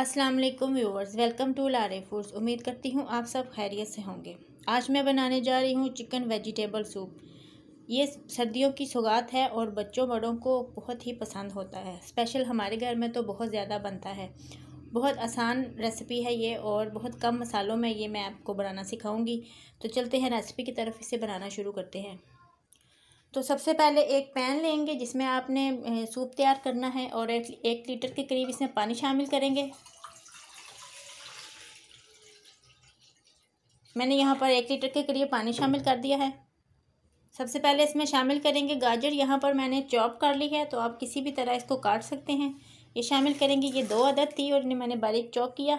अस्सलाम वालेकुम viewers welcome to लारे फूड्स उम्मीद करती हूँ आप सब खैरियत से होंगे आज मैं बनाने जा रही हूँ चिकन वेजिटेबल सूप ये सर्दियों की सौगात है और बच्चों बड़ों को बहुत ही पसंद होता है स्पेशल हमारे घर में तो बहुत ज़्यादा बनता है बहुत आसान रेसिपी है ये और बहुत कम मसालों में ये मैं आपको बनाना सिखाऊंगी तो चलते हैं रेसिपी की तरफ इसे बनाना शुरू करते हैं तो सबसे पहले एक पैन लेंगे जिसमें आपने सूप तैयार करना है और एक, एक लीटर के करीब इसमें पानी शामिल करेंगे मैंने यहाँ पर एक लीटर के करीब पानी शामिल कर दिया है सबसे पहले इसमें शामिल करेंगे गाजर यहाँ पर मैंने चॉप कर ली है तो आप किसी भी तरह इसको काट सकते हैं ये शामिल करेंगे ये दो अदद थी और इन्हें मैंने बारीक चॉप किया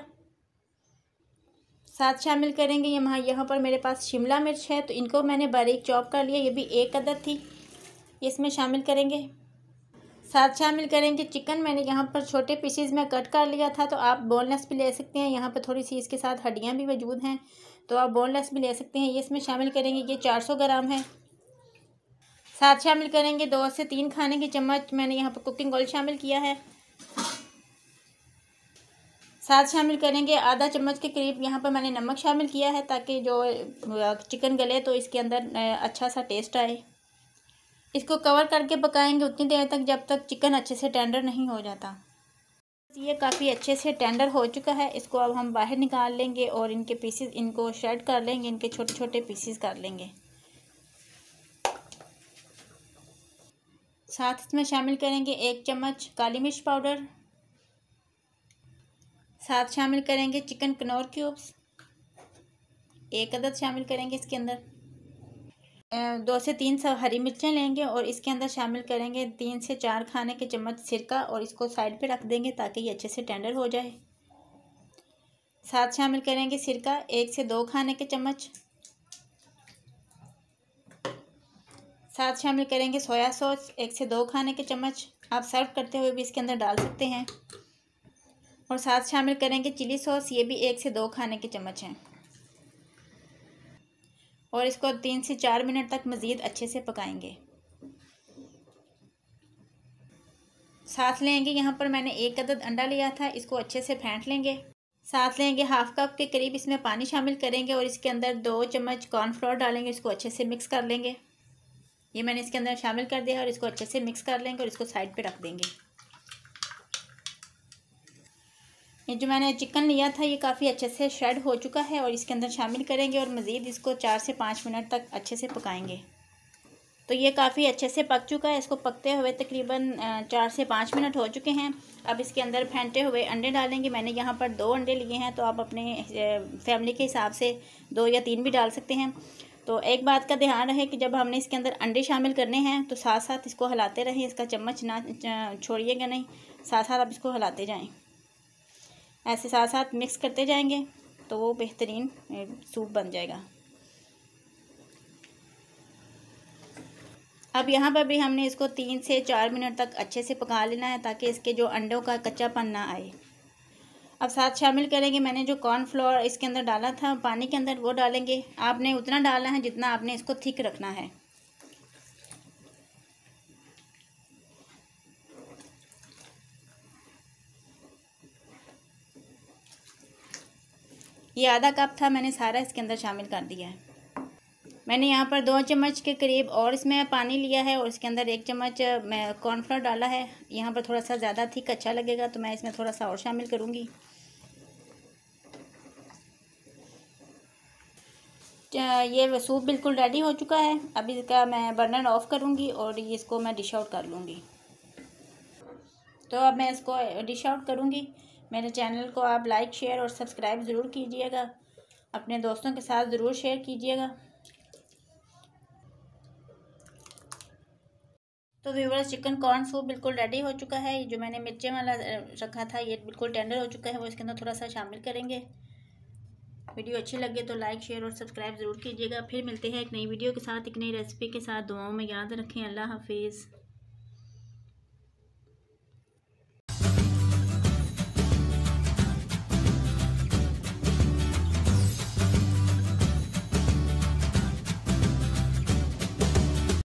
साथ शामिल करेंगे यहाँ यहाँ पर मेरे पास शिमला मिर्च है तो इनको मैंने बारीक चॉप कर लिया ये भी एक अदर थी इसमें शामिल करेंगे साथ शामिल करेंगे चिकन मैंने यहाँ पर छोटे पीसीज में कट कर लिया था तो आप बोनलेस भी ले सकते हैं यहाँ पर थोड़ी सी इसके साथ हड्डियाँ भी मौजूद हैं तो आप बोनलेस भी ले सकते हैं ये इसमें शामिल करेंगे ये चार सौ ग्राम है साथ शामिल करेंगे दो से तीन खाने के चम्मच मैंने यहाँ पर कुकिंग ऑयल शामिल किया है साथ शामिल करेंगे आधा चम्मच के करीब यहाँ पर मैंने नमक शामिल किया है ताकि जो चिकन गले तो इसके अंदर अच्छा सा टेस्ट आए इसको कवर करके पकाएंगे उतनी देर तक जब तक चिकन अच्छे से टेंडर नहीं हो जाता ये काफ़ी अच्छे से टेंडर हो चुका है इसको अब हम बाहर निकाल लेंगे और इनके पीसेस इनको शेड कर लेंगे इनके छोटे छोटे पीसेस कर लेंगे साथ इसमें शामिल करेंगे एक चम्मच काली मिर्च पाउडर साथ शामिल करेंगे चिकन कनौर क्यूब्स एक अदद शामिल करेंगे इसके अंदर दो से तीन सब हरी मिर्चें लेंगे और इसके अंदर शामिल करेंगे तीन से चार खाने के चम्मच सिरका और इसको साइड पे रख देंगे ताकि ये अच्छे से टेंडर हो जाए साथ शामिल करेंगे सिरका एक से दो खाने के चम्मच साथ शामिल करेंगे सोया सॉस एक से दो खाने के चम्मच आप सर्व करते हुए भी इसके अंदर डाल सकते हैं और साथ शामिल करेंगे चिली सॉस ये भी एक से दो खाने के चम्मच हैं और इसको तीन से चार मिनट तक मज़ीद अच्छे से पकाएंगे साथ लेंगे यहाँ पर मैंने एक अदद अंडा लिया था इसको अच्छे से फेंट लेंगे साथ लेंगे हाफ कप के करीब इसमें पानी शामिल करेंगे और इसके अंदर दो चम्मच कॉर्नफ्लोर डालेंगे इसको अच्छे से मिक्स कर लेंगे ये मैंने इसके अंदर शामिल कर दिया और इसको अच्छे से मिक्स कर लेंगे और इसको साइड पे रख देंगे ये जो मैंने चिकन लिया था ये काफ़ी अच्छे से श्रेड हो चुका है और इसके अंदर शामिल करेंगे और मज़ीद इसको चार से पाँच मिनट तक अच्छे से पकाएंगे तो ये काफ़ी अच्छे से पक चुका है इसको पकते हुए तकरीबन चार से पाँच मिनट हो चुके हैं अब इसके अंदर फेंटे हुए अंडे डालेंगे मैंने यहाँ पर दो अंडे लिए हैं तो आप अपने फैमिली के हिसाब से दो या तीन भी डाल सकते हैं तो एक बात का ध्यान रहे कि जब हमने इसके अंदर अंडे शामिल करने हैं तो साथ साथ इसको हिलाते रहें इसका चम्मच ना छोड़िएगा नहीं साथ साथ आप इसको हिलाते जाएँ ऐसे साथ साथ मिक्स करते जाएंगे तो वो बेहतरीन सूप बन जाएगा अब यहाँ पर भी हमने इसको तीन से चार मिनट तक अच्छे से पका लेना है ताकि इसके जो अंडों का कच्चापन ना आए अब साथ शामिल करेंगे मैंने जो कॉर्नफ्लोर इसके अंदर डाला था पानी के अंदर वो डालेंगे आपने उतना डालना है जितना आपने इसको थिक रखना है ये आधा कप था मैंने सारा इसके अंदर शामिल कर दिया है मैंने यहाँ पर दो चम्मच के करीब और इसमें पानी लिया है और इसके अंदर एक चम्मच मैं कॉर्नफ्लोर डाला है यहाँ पर थोड़ा सा ज़्यादा थी अच्छा लगेगा तो मैं इसमें थोड़ा सा और शामिल करूँगी ये सूप बिल्कुल रेडी हो चुका है अभी इसका मैं बर्नर ऑफ़ करूँगी और इसको मैं डिश आउट कर लूँगी तो अब मैं इसको डिश आउट करूँगी मेरे चैनल को आप लाइक शेयर और सब्सक्राइब ज़रूर कीजिएगा अपने दोस्तों के साथ ज़रूर शेयर कीजिएगा तो व्यूवर्स चिकन कॉर्न सूप बिल्कुल रेडी हो चुका है जो मैंने मिर्चें वाला रखा था ये बिल्कुल टेंडर हो चुका है वो इसके अंदर थोड़ा सा शामिल करेंगे वीडियो अच्छी लगे तो लाइक शेयर और सब्सक्राइब ज़रूर कीजिएगा फिर मिलते हैं एक नई वीडियो के साथ एक नई रेसिपी के साथ दुआओं में याद रखें अल्लाह हाफिज़